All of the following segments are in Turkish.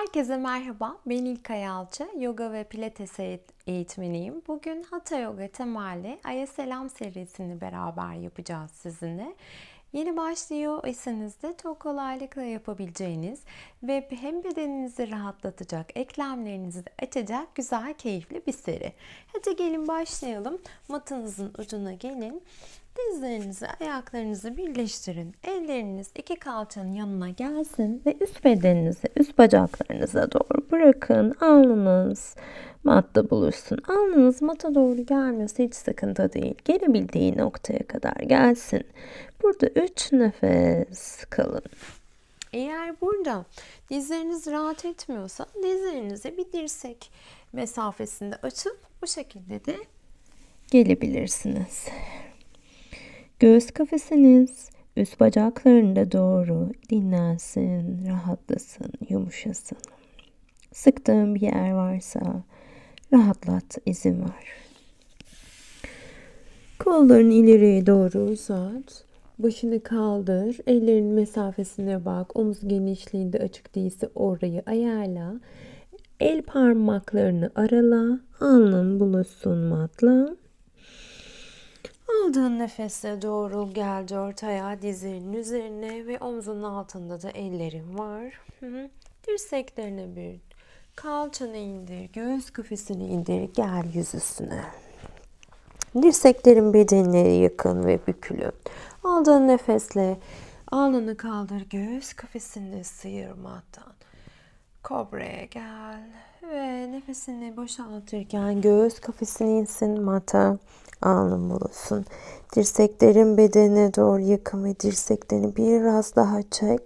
Herkese merhaba, ben İlkay Alçı, yoga ve pilates eğitmeniyim. Bugün Hatha Yoga temelli Aya Selam serisini beraber yapacağız sizinle. Yeni başlıyor iseniz de çok kolaylıkla yapabileceğiniz ve hem bedeninizi rahatlatacak, eklemlerinizi açacak güzel, keyifli bir seri. Hadi gelin başlayalım. Matınızın ucuna gelin. Dizlerinizi, ayaklarınızı birleştirin. Elleriniz iki kalçanın yanına gelsin ve üst bedeninizi, üst bacaklarınıza doğru bırakın. Alnınız matta buluşsun. Alnınız mata doğru gelmiyorsa hiç sıkıntı değil. Gelebildiği noktaya kadar gelsin. Burada 3 nefes kalın. Eğer burada dizleriniz rahat etmiyorsa dizlerinize bir dirsek mesafesinde açıp bu şekilde de gelebilirsiniz. Göğüs kafesiniz üst bacaklarında doğru dinlensin, rahatlasın, yumuşasın. Sıktığın bir yer varsa rahatlat, izin var. Kolların ileriye doğru uzat. Başını kaldır. Ellerin mesafesine bak. Omuz genişliğinde açık değilse orayı ayarla. El parmaklarını arala. Alnın buluşsun matla. Aldığın nefeste doğrul gel dört ayağı dizlerinin üzerine ve omzunun altında da ellerin var. Dirseklerine bir, Kalçanı indir, göğüs küfesini indir, gel yüz üstüne. Dirseklerin bedenleri yakın ve bükülü. Aldığın nefesle alnını kaldır, göğüs kafesini sıyır mattan. Kobra'ya gel ve nefesini boşaltırken göğüs kafesini insin mata alnın bulunsun. Dirseklerin bedene doğru yakın ve dirseklerini biraz daha çek.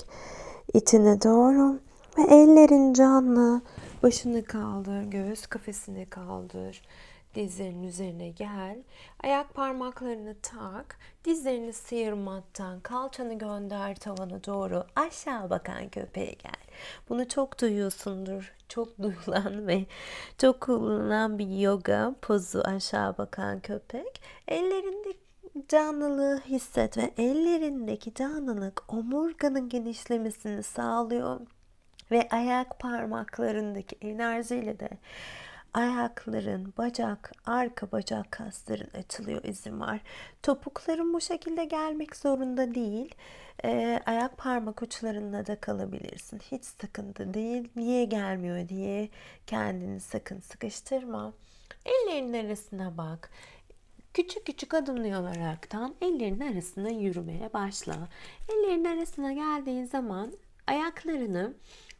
İçine doğru ve ellerin canlı başını kaldır, göğüs kafesini kaldır. Dizlerin üzerine gel. Ayak parmaklarını tak. Dizlerini sıyırmaktan kalçanı gönder tavana doğru. Aşağı bakan köpeğe gel. Bunu çok duyuyorsundur. Çok duyulan ve çok kullanılan bir yoga pozu aşağı bakan köpek. Ellerindeki canlılığı hisset ve ellerindeki canlılık omurganın genişlemesini sağlıyor ve ayak parmaklarındaki enerjiyle de ayakların, bacak, arka bacak kasların açılıyor izin var. Topukların bu şekilde gelmek zorunda değil. E, ayak parmak uçlarında da kalabilirsin. Hiç sıkıntı değil. Niye gelmiyor diye kendini sakın sıkıştırma. Ellerin arasına bak. Küçük küçük adımlayaraktan ellerin arasına yürümeye başla. Ellerin arasına geldiğin zaman ayaklarını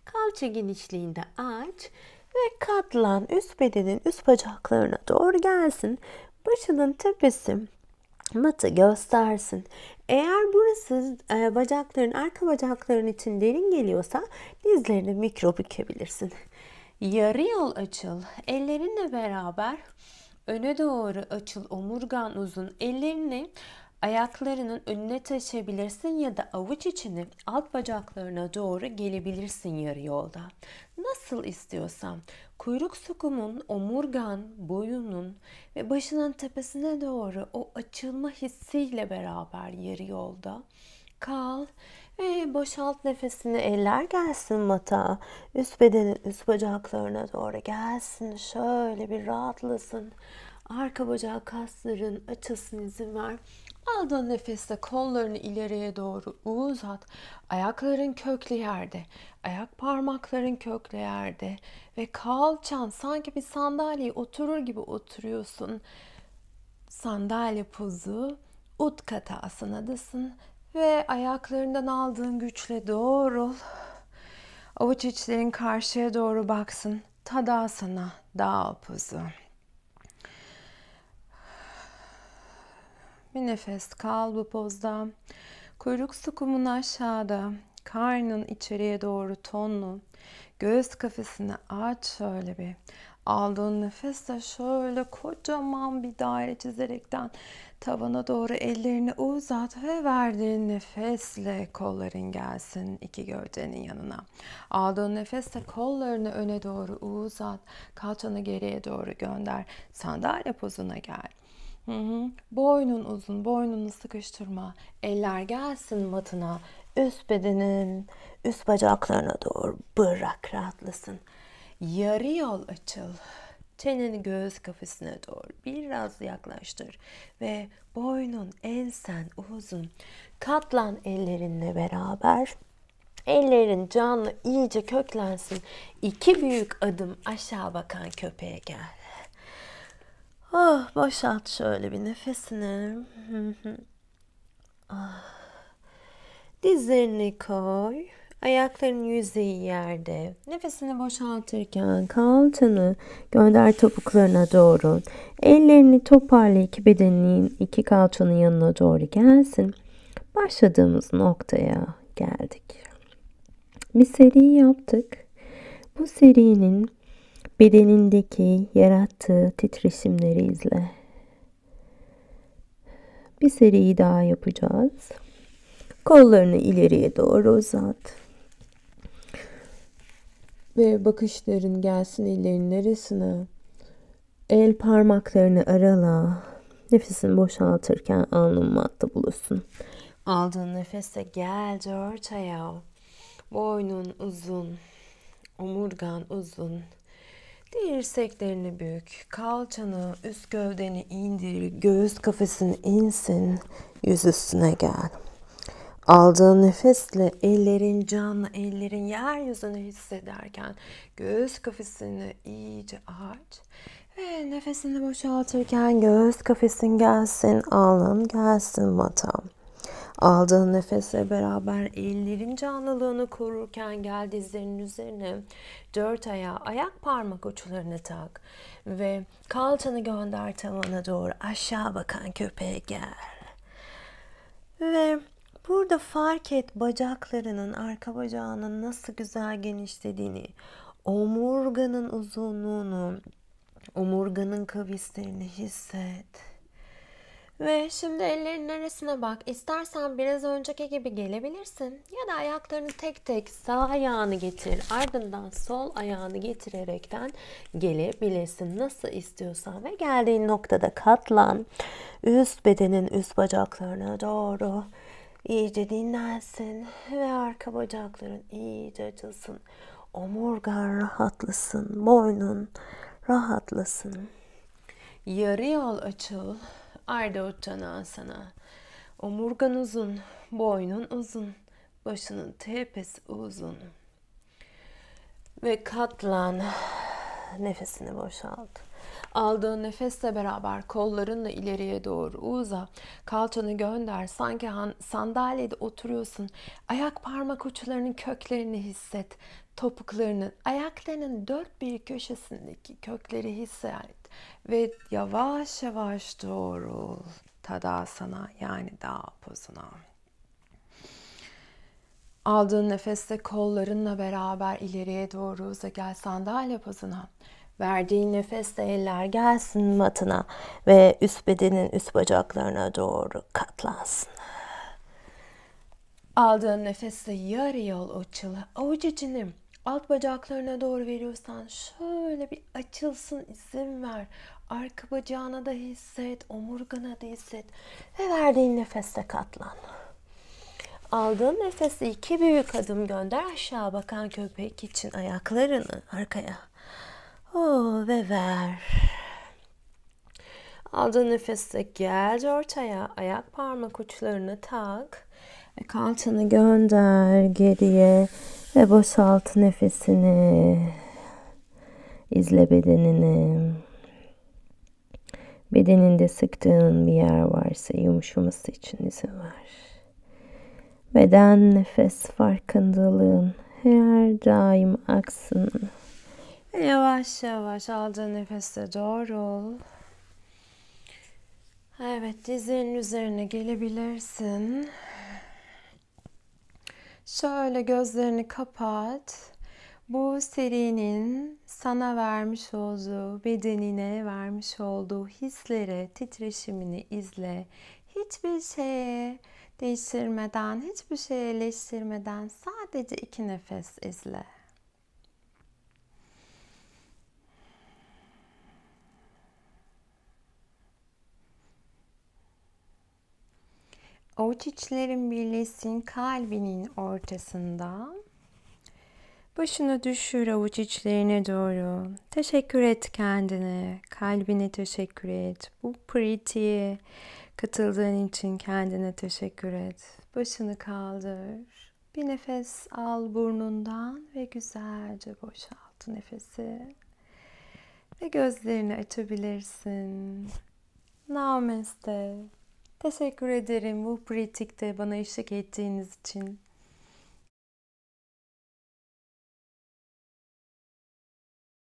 kalça genişliğinde aç ve katlan üst bedenin üst bacaklarına doğru gelsin. Başının tepesi matı göstersin. Eğer burası e, bacakların arka bacakların için derin geliyorsa dizlerini mikro bükebilirsin. Yarı yol açıl. Ellerinle beraber öne doğru açıl. Omurgan uzun. Ellerini Ayaklarının önüne taşıyabilirsin ya da avuç içini alt bacaklarına doğru gelebilirsin yarı yolda. Nasıl istiyorsan kuyruk sokumun, omurgan, boyunun ve başının tepesine doğru o açılma hissiyle beraber yarı yolda kal ve boşalt nefesini eller gelsin mata. Üst bedenin üst bacaklarına doğru gelsin. Şöyle bir rahatlasın. Arka bacak kasların açılsın izin ver. Aldığın nefeste kollarını ileriye doğru uzat. Ayakların köklü yerde. Ayak parmakların köklü yerde. Ve kalçan sanki bir sandalyeye oturur gibi oturuyorsun. Sandalye pozu. Utkata asanadasın. Ve ayaklarından aldığın güçle doğrul. Avuç içlerin karşıya doğru baksın. Tadasana dağ pozu. Bir nefes kal bu pozda. Kuyruk sıkumun aşağıda. Karnın içeriye doğru tonlu. Göğüs kafesini aç şöyle bir. Aldığın nefeste şöyle kocaman bir daire çizerekten tavana doğru ellerini uzat ve verdiğin nefesle kolların gelsin iki gövdenin yanına. Aldığın nefeste kollarını öne doğru uzat, kalçanı geriye doğru gönder, sandalye pozuna gel. Hı hı. Boynun uzun, boynunu sıkıştırma. Eller gelsin matına. Üst bedenin, üst bacaklarına doğru bırak rahatlasın. Yarı yol açıl. Çeneni göğüs kafesine doğru biraz yaklaştır ve boynun, ensen uzun. Katlan ellerinle beraber. Ellerin canlı iyice köklensin. İki büyük adım aşağı bakan köpeğe gel. Oh, boşalt şöyle bir nefesini. Ah. Dizlerini koy. Ayakların yüzeyi yerde. Nefesini boşaltırken kalçanı gönder topuklarına doğru. Ellerini toparla iki bedenin iki kalçanın yanına doğru gelsin. Başladığımız noktaya geldik. Bir seri yaptık. Bu serinin bedenindeki yarattığı titreşimleri izle. Bir seriyi daha yapacağız. Kollarını ileriye doğru uzat. Ve bakışların gelsin ellerin arasına. El parmaklarını arala. Nefesini boşaltırken alnın matta bulursun. Aldığın nefese gel dört ortaya. Boynun uzun, omurgan uzun. Dirseklerini bük, kalçanı, üst gövdeni indir, göğüs kafesini insin, yüz üstüne gel. Aldığın nefesle ellerin canlı, ellerin yeryüzünü hissederken göğüs kafesini iyice aç. Ve nefesini boşaltırken göğüs kafesin gelsin, alın gelsin matam. Aldığın nefese beraber ellerin canlılığını korurken gel dizlerinin üzerine dört ayağı ayak parmak uçlarını tak ve kalçanı gönder tavana doğru aşağı bakan köpeğe gel. Ve burada fark et bacaklarının arka bacağının nasıl güzel genişlediğini, omurganın uzunluğunu, omurganın kavislerini hisset. Ve şimdi ellerinin arasına bak. İstersen biraz önceki gibi gelebilirsin. Ya da ayaklarını tek tek sağ ayağını getir. Ardından sol ayağını getirerekten gelebilirsin. Nasıl istiyorsan ve geldiğin noktada katlan. Üst bedenin üst bacaklarına doğru iyice dinlensin. Ve arka bacakların iyice açılsın. Omurgan rahatlasın. Boynun rahatlasın. Yarı yol açıl Ardha Uttanasana. Omurgan uzun, boynun uzun, başının tepesi uzun. Ve katlan nefesini boşalt. Aldığın nefesle beraber kollarınla ileriye doğru uza. Kalçanı gönder. Sanki sandalyede oturuyorsun. Ayak parmak uçlarının köklerini hisset topuklarının, ayaklarının dört bir köşesindeki kökleri hisset ve yavaş yavaş doğrul tadasana yani dağ pozuna. Aldığın nefeste kollarınla beraber ileriye doğru uza gel sandalye pozuna. Verdiğin nefeste eller gelsin matına ve üst bedenin üst bacaklarına doğru katlansın. Aldığın nefeste yarı yol uçula. Avuç içinim Alt bacaklarına doğru veriyorsan şöyle bir açılsın izin ver. Arka bacağına da hisset, omurgana da hisset. Ve verdiğin nefeste katlan. Aldığın nefesi iki büyük adım gönder aşağı bakan köpek için ayaklarını arkaya. Oh ve ver. Aldığın nefeste gel, ortaya. Ayak parmak uçlarını tak. Ve kalçanı gönder geriye. Ve boşalt nefesini. İzle bedenini. Bedeninde sıktığın bir yer varsa yumuşaması için izin ver. Beden nefes farkındalığın her daim aksın. Yavaş yavaş aldığın nefeste doğru ol. Evet dizinin üzerine gelebilirsin. Şöyle gözlerini kapat. Bu serinin sana vermiş olduğu, bedenine vermiş olduğu hislere, titreşimini izle. Hiçbir şeye değiştirmeden, hiçbir şeye eleştirmeden sadece iki nefes izle. Avuç içlerin birleşsin kalbinin ortasında. Başını düşür avuç içlerine doğru. Teşekkür et kendine. Kalbine teşekkür et. Bu pratiğe katıldığın için kendine teşekkür et. Başını kaldır. Bir nefes al burnundan ve güzelce boşalt nefesi. Ve gözlerini açabilirsin. Namaste. Teşekkür ederim bu pratikte bana eşlik ettiğiniz için.